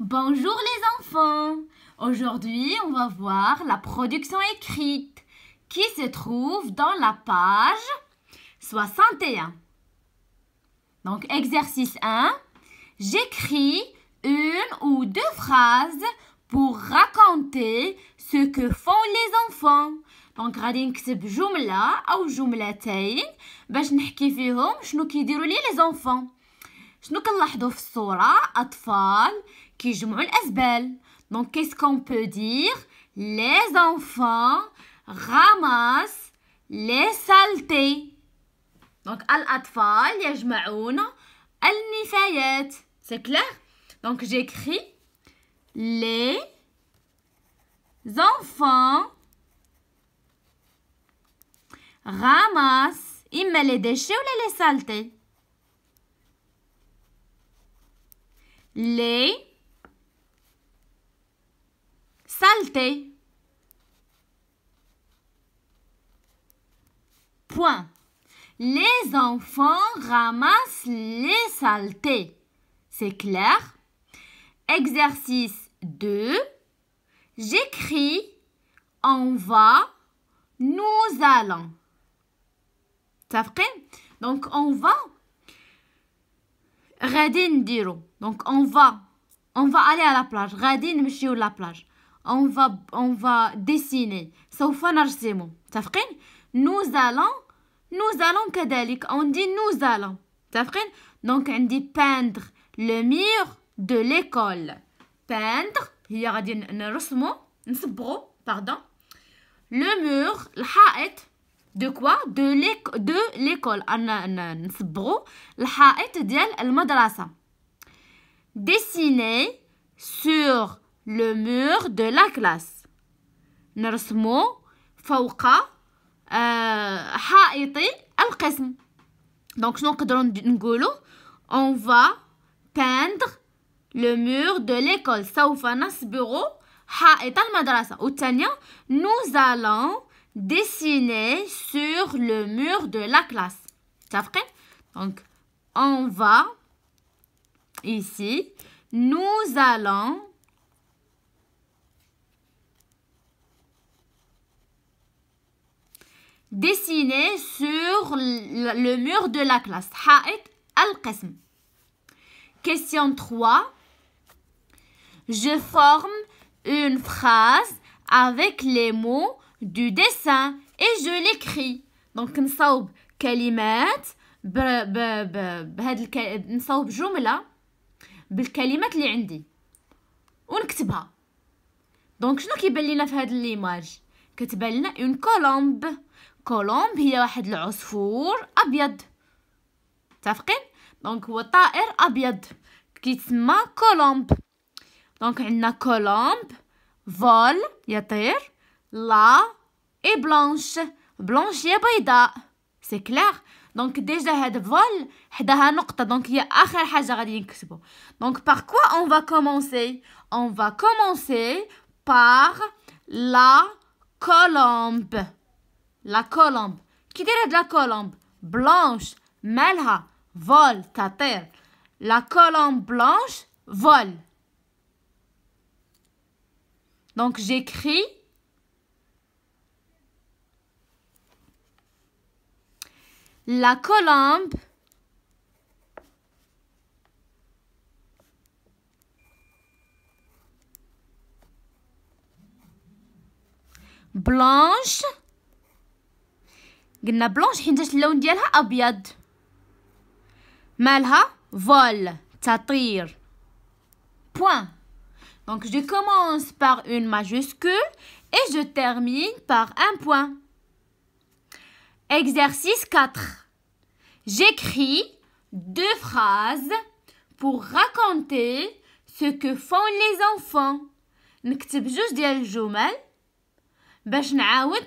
Bonjour les enfants Aujourd'hui, on va voir la production écrite qui se trouve dans la page 61. Donc, exercice 1. J'écris une ou deux phrases pour raconter ce que font les enfants. Donc غادي نكتب جملة ou جملتين باش نحكي فيهم شنو كيديروا شنو كنلاحظوا في الصورة enfants qui jouent Donc, qu'est-ce qu'on peut dire Les enfants ramassent les saletés. Donc, al-atfal yajma'ouna al-nifayat. C'est clair Donc, j'écris les enfants ramassent met les déchets ou les saletés. Les Point. Les enfants ramassent les saletés. C'est clair Exercice 2. J'écris. On va. Nous allons. Ça fait Donc, on va. Redine Diro. Donc, on va. On va aller à la plage. Radin à la plage. On va on va dessiner ça au financement ça nous allons nous allons que on dit nous allons ça frère donc on dit peindre le mur de l'école peindre il y a un mot pardon le mur laet de quoi de l'école de l'école un un c'est beau laet modèle dessiner sur le mur de la classe. نرسمو فوق حائط القسم. Donc, شنو نقدروا نقولوا On va peindre le mur de l'école. سوف bureau حائط المدرسة. والثانية nous allons dessiner sur le mur de la classe. متفقين؟ Donc, on va ici. Nous allons dessiné sur le mur de la classe. Ha'it al qism Question 3. Je forme une phrase avec les mots du dessin et je l'écris. Donc, نصاوب كلمات بهاد نصاوب جملة بالكلمات اللي عندي ونكتبها دونك شنو كيبان لينا في هاد ليماج كتبان لنا une colombe. كولومب هي واحد العصفور ابيض متفقين دونك هو طائر ابيض كيتسمى كولومب دونك عندنا كولومب فول يطير لا اي بلانش بلانش هي بيضاء سي كلير دونك ديجا هاد فول حداها نقطه دونك هي اخر حاجه غادي نكتبو دونك باغ كوا اون فا كومونسي اون فا كومونسي باغ لا كولومب La colombe. Qui dirait de la colombe Blanche. Melha. Ta terre. La colombe blanche Vol. Donc j'écris. La colombe blanche قلنا بلونش حيتاش اللون ديالها ابيض vol, فول تطير point donc je commence par une majuscule et je termine par un point exercice 4 j'écris deux phrases pour raconter ce que font les enfants نكتب جوج ديال الجمل باش نعاود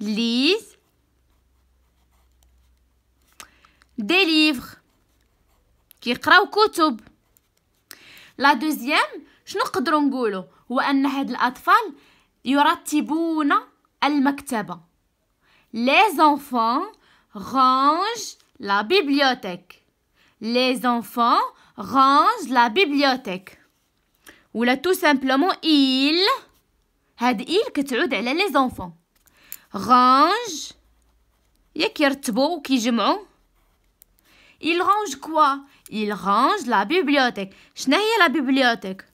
lise des livres qui كيقراو كتب لا دوزيام شنو نقدروا نقولوا هو ان هاد الاطفال يرتبون المكتبه les enfants rangent la bibliothèque les enfants rangent la bibliothèque ولا tout simplement ils هاد il كتعود على les enfants range ياك يرتبوا il range quoi il range la bibliothèque شنو هي la bibliothèque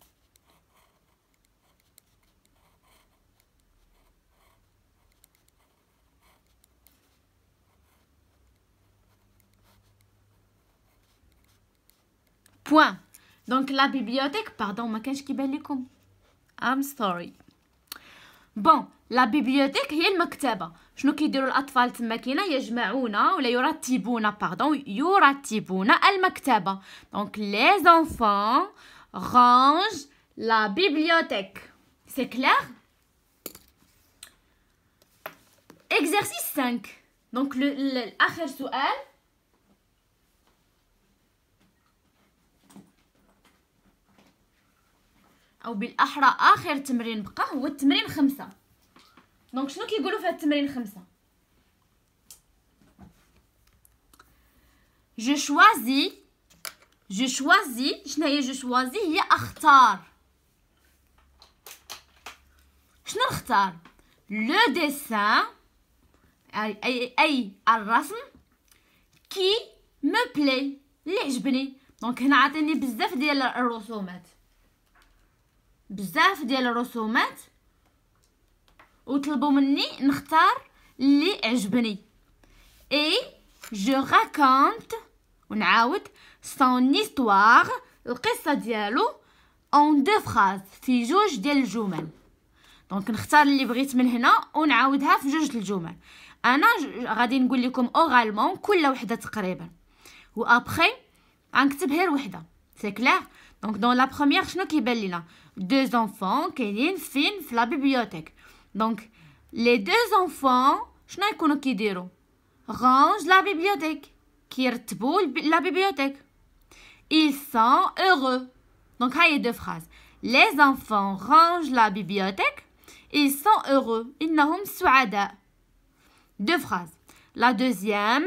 point donc la bibliothèque pardon ma كانش qui Je I'm sorry بون لا بيبليوتيك هي المكتبه شنو كيديروا الاطفال تما كاينه يجمعونا ولا يرتبونا باردون يرتبونا المكتبه دونك لي زونفون رانج لا بيبليوتيك سي كلير اكزرسيس 5 دونك اخر سؤال او بالاحرى اخر تمرين بقى هو التمرين خمسة دونك شنو كيقولوا في التمرين خمسة جو شوازي جو شوازي شنو هي جو شوازي هي اختار شنو نختار لو ديسان اي اي, أي الرسم كي مو بلاي اللي عجبني دونك هنا عطيني بزاف ديال الرسومات بزاف ديال الرسومات وطلبوا مني نختار اللي عجبني اي جو راكونت ونعاود سون هيستوار القصه ديالو اون دو فراز في جوج ديال الجمل دونك نختار اللي بغيت من هنا ونعاودها في جوج الجمل انا غادي نقول لكم اورالمون كل وحده تقريبا وابخي غنكتب غير وحده سي كلير Donc, dans la première, deux enfants qui sont dans la bibliothèque. Donc, les deux enfants, rangent la bibliothèque. la bibliothèque. Ils sont heureux. Donc, il y a deux phrases. Les enfants rangent la bibliothèque. Ils sont heureux. énorme su'ada. Deux phrases. La deuxième.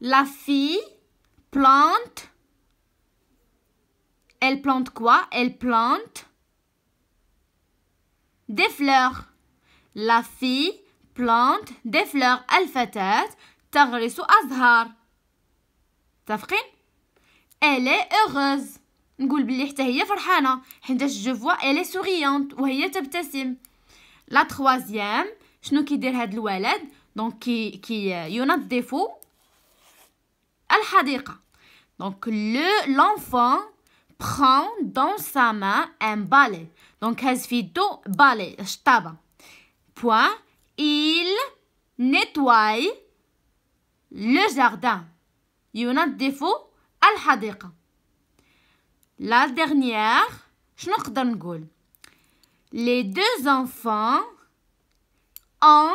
La fille plante elle plante quoi Elle plante des fleurs. La fille plante des fleurs. الفتاة تغرس أزهار. Elle est heureuse. نقول بلي حتى هي فرحانة elle est souriante وهي تبتسم. La troisième شنو كيدير هاد الولد؟ دونك كي كي ينظف الحديقة. Donc le l'enfant prend dans sa main un balai. Donc, do balai, balais. Point, il nettoie le jardin. Il y a défaut à La dernière, je Les deux enfants ont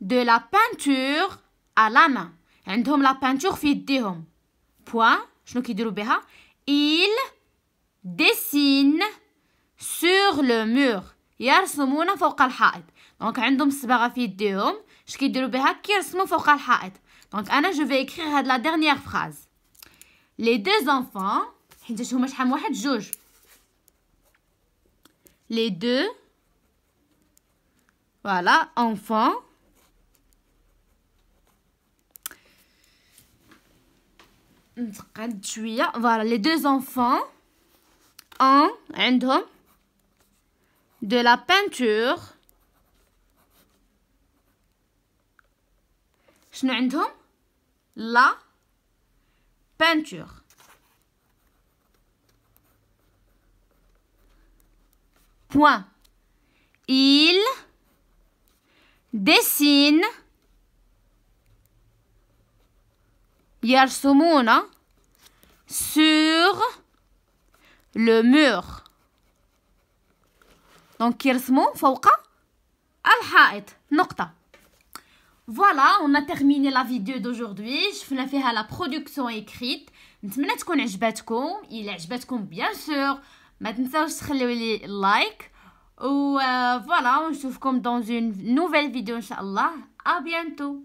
de la peinture à la main. عندهم la peinture في يديهم. Point. شنو كيديروا بها il dessine sur le mur يرسمون فوق الحائط دونك عندهم الصباغه في يديهم اش كيديروا بها كيرسموا فوق الحائط دونك انا جو في اكري هاد لا ديرنيير فراز لي دو انفون حيت هما شحال واحد جوج لي دو فوالا انفون Voilà, les deux enfants ont de la peinture. La peinture. Point. Il dessine Yersumo sur le mur. Donc Yersumo, faut qu'on... Al-Haït, nocta. Voilà, on a terminé la vidéo d'aujourd'hui. Je vous la la production écrite. que je suis bête Il est bête comme, bien sûr. Mettez-nous un like. Et euh, voilà, on se retrouve comme dans une nouvelle vidéo. Inch'Allah, à bientôt.